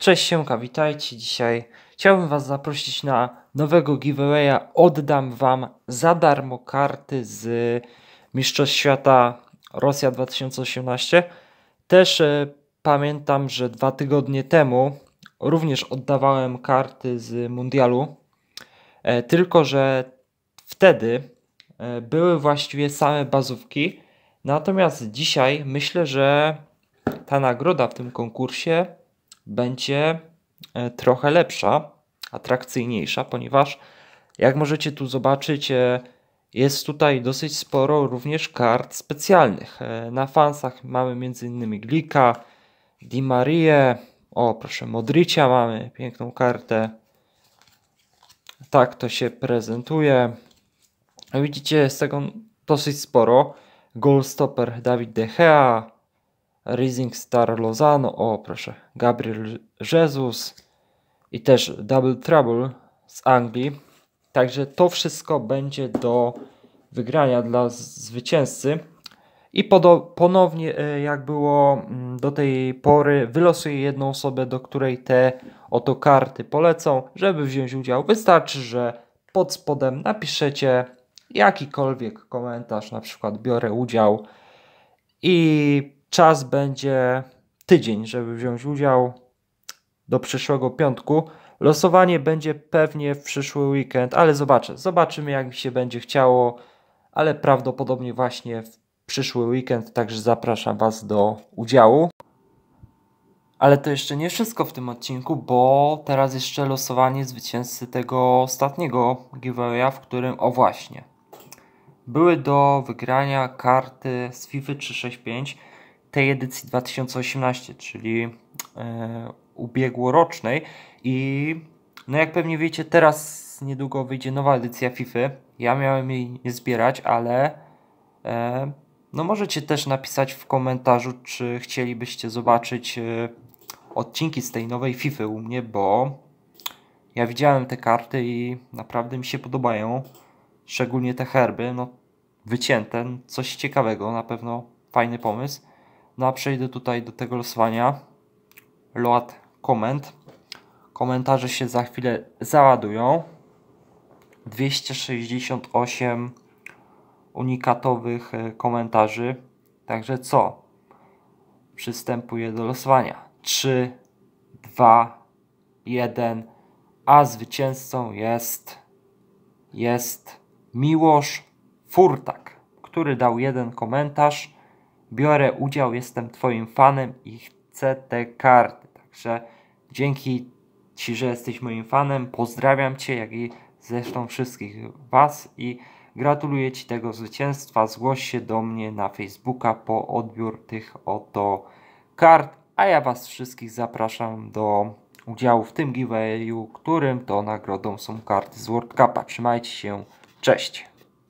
Cześć siemka, witajcie dzisiaj. Chciałbym Was zaprosić na nowego giveawaya. Oddam Wam za darmo karty z Mistrzostw Świata Rosja 2018. Też e, pamiętam, że dwa tygodnie temu również oddawałem karty z Mundialu. E, tylko, że wtedy e, były właściwie same bazówki. Natomiast dzisiaj myślę, że ta nagroda w tym konkursie będzie e, trochę lepsza, atrakcyjniejsza, ponieważ jak możecie tu zobaczyć, e, jest tutaj dosyć sporo również kart specjalnych. E, na fansach mamy m.in. Glika, Di Marie, o proszę, Modricia mamy, piękną kartę. Tak to się prezentuje. Widzicie, z tego dosyć sporo. Goalstopper David De Gea, Rising Star Lozano, o proszę, Gabriel Jesus i też Double Trouble z Anglii. Także to wszystko będzie do wygrania dla zwycięzcy. I ponownie, e, jak było mm, do tej pory, wylosuję jedną osobę, do której te oto karty polecą, żeby wziąć udział. Wystarczy, że pod spodem napiszecie jakikolwiek komentarz, na przykład biorę udział i Czas będzie tydzień, żeby wziąć udział do przyszłego piątku. Losowanie będzie pewnie w przyszły weekend, ale zobaczę. Zobaczymy, jak mi się będzie chciało, ale prawdopodobnie właśnie w przyszły weekend, także zapraszam Was do udziału. Ale to jeszcze nie wszystko w tym odcinku, bo teraz jeszcze losowanie zwycięzcy tego ostatniego giveawaya, w którym, o właśnie, były do wygrania karty z FIFA 365 tej edycji 2018, czyli e, ubiegłorocznej. I no jak pewnie wiecie, teraz niedługo wyjdzie nowa edycja FIFA. Ja miałem jej nie zbierać, ale e, no możecie też napisać w komentarzu, czy chcielibyście zobaczyć e, odcinki z tej nowej FIFA u mnie, bo ja widziałem te karty i naprawdę mi się podobają. Szczególnie te herby, no wycięte, coś ciekawego, na pewno fajny pomysł. No a przejdę tutaj do tego losowania. Load comment. Komentarze się za chwilę załadują. 268 unikatowych e, komentarzy. Także co? Przystępuję do losowania. 3, 2, 1. A zwycięzcą jest jest Miłosz Furtak, który dał jeden komentarz biorę udział, jestem Twoim fanem i chcę te karty. Także dzięki Ci, że jesteś moim fanem. Pozdrawiam Cię, jak i zresztą wszystkich Was i gratuluję Ci tego zwycięstwa. Zgłoś się do mnie na Facebooka po odbiór tych oto kart. A ja Was wszystkich zapraszam do udziału w tym giveawayu, którym to nagrodą są karty z World Cupa. Trzymajcie się, cześć!